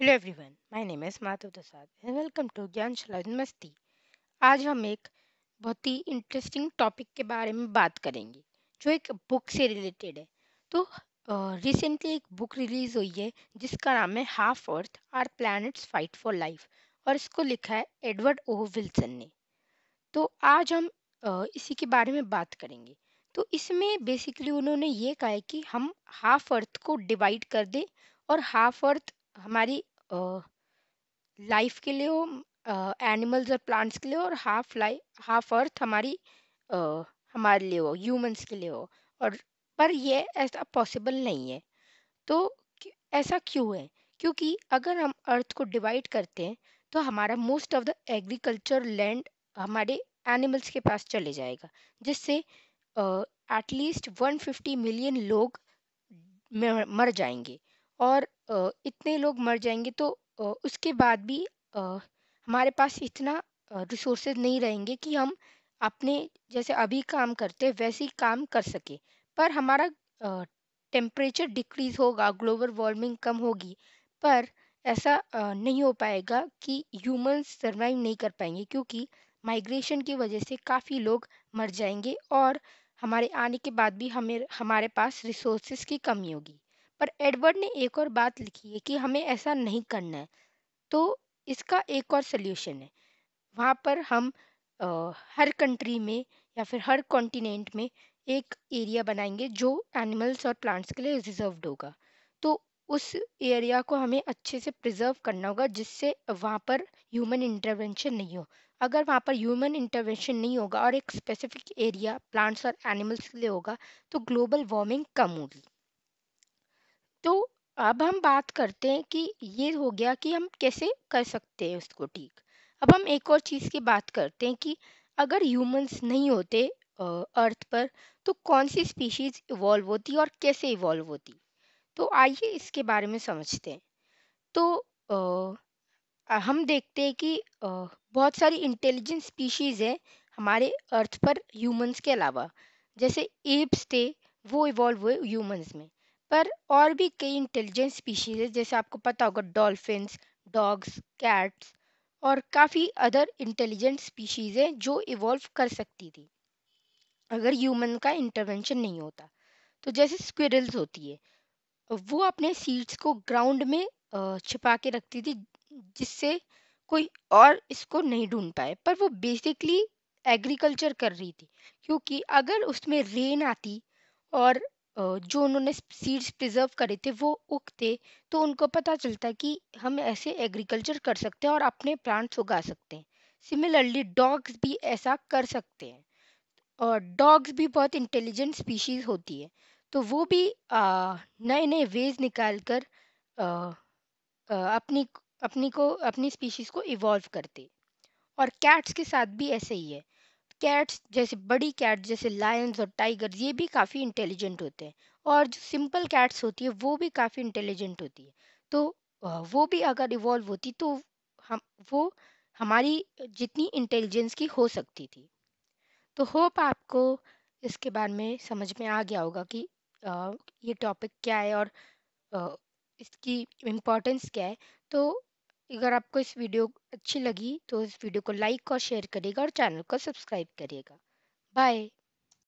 hello everyone my name is Madhav Prasad and welcome to ज्ञान शलाजन मस्ती आज हम एक बहुत ही इंटरेस्टिंग टॉपिक के बारे में बात करेंगे जो एक बुक से रिलेटेड है तो रिसेंटली एक बुक रिलीज़ हुई है जिसका नाम है half earth our planet's fight for life और इसको लिखा है एडवर्ड ओ विल्सन ने तो आज हम इसी के बारे में बात करेंगे तो इसमें बेसिकली उन्होंने ये कहा है कि हम हाफ अर्थ को डिवाइड कर दें और हाफ अर्थ हमारी लाइफ के लिए हो एनिमल्स और प्लांट्स के लिए और हाफ लाइफ हाफ अर्थ हमारी हमारे लिए हो ह्यूमंस के लिए हो और पर ये ऐसा पॉसिबल नहीं है तो ऐसा क्यों है क्योंकि अगर हम अर्थ को डिवाइड करते हैं तो हमारा most of the agriculture land हमारे एनिमल्स के पास चले जाएगा जिससे एटलीस्ट वन फिफ्टी मिलियन लोग मर जाएंगे और इतने लोग मर जाएंगे तो उसके बाद भी हमारे पास इतना रिसोर्सेज नहीं रहेंगे कि हम अपने जैसे अभी काम करते वैसे ही काम कर सकें पर हमारा टेम्परेचर डिक्रीज़ होगा ग्लोबल वार्मिंग कम होगी पर ऐसा नहीं हो पाएगा कि ह्यूमंस सर्वाइव नहीं कर पाएंगे क्योंकि माइग्रेशन की वजह से काफ़ी लोग मर जाएंगे और हमारे आने के बाद भी हमें हमारे पास रिसोर्सेज की कमी होगी पर एडवर्ड ने एक और बात लिखी है कि हमें ऐसा नहीं करना है तो इसका एक और सल्यूशन है वहाँ पर हम आ, हर कंट्री में या फिर हर कॉन्टिनेंट में एक एरिया बनाएंगे जो एनिमल्स और प्लांट्स के लिए रिजर्व्ड होगा तो उस एरिया को हमें अच्छे से प्रिजर्व करना होगा जिससे वहाँ पर ह्यूमन इंटरवेंशन नहीं हो अगर वहाँ पर ह्यूमन इंटरवेंशन नहीं होगा और एक स्पेसिफिक एरिया प्लांट्स और एनिमल्स के लिए होगा तो ग्लोबल वार्मिंग कम होगी तो अब हम बात करते हैं कि ये हो गया कि हम कैसे कर सकते हैं उसको ठीक अब हम एक और चीज़ की बात करते हैं कि अगर ह्यूमंस नहीं होते अर्थ पर तो कौन सी स्पीशीज़ इवॉल्व होती और कैसे इवॉल्व होती तो आइए इसके बारे में समझते हैं तो आ, हम देखते हैं कि आ, बहुत सारी इंटेलिजेंट स्पीशीज़ हैं हमारे अर्थ पर ह्यूमंस के अलावा जैसे एप्स थे वो इवॉल्व हुए ह्यूमंस में पर और भी कई इंटेलिजेंट स्पीशीज़ है जैसे आपको पता होगा डॉल्फिन्स डॉग्स कैट्स और काफ़ी अदर इंटेलिजेंट स्पीशीज़ हैं जो इवॉल्व कर सकती थी अगर ह्यूमन का इंटरवेंशन नहीं होता तो जैसे स्क्विरल्स होती है वो अपने सीड्स को ग्राउंड में छिपा के रखती थी जिससे कोई और इसको नहीं ढूंढ पाए पर वो बेसिकली एग्रीकल्चर कर रही थी क्योंकि अगर उसमें रेन आती और जो उन्होंने सीड्स प्रिजर्व करे थे वो उगते तो उनको पता चलता है कि हम ऐसे एग्रीकल्चर कर सकते हैं और अपने प्लांट्स उगा सकते हैं सिमिलरली डॉग्स भी ऐसा कर सकते हैं और डॉग्स भी बहुत इंटेलिजेंट स्पीशीज़ होती है तो वो भी नए नए वेज निकाल कर आ, आ, अपनी अपनी को अपनी स्पीशीज़ को इवॉल्व करते और कैट्स के साथ भी ऐसे ही है कैट्स जैसे बड़ी कैट जैसे लायंस और टाइगर ये भी काफ़ी इंटेलिजेंट होते हैं और जो सिंपल कैट्स होती है वो भी काफ़ी इंटेलिजेंट होती है तो वो भी अगर इवॉल्व होती तो हम वो हमारी जितनी इंटेलिजेंस की हो सकती थी तो होप आपको इसके बारे में समझ में आ गया होगा कि ये टॉपिक क्या है और इसकी इम्पोर्टेंस क्या है तो अगर आपको इस वीडियो अच्छी लगी तो इस वीडियो को लाइक और शेयर करिएगा और चैनल को सब्सक्राइब करिएगा बाय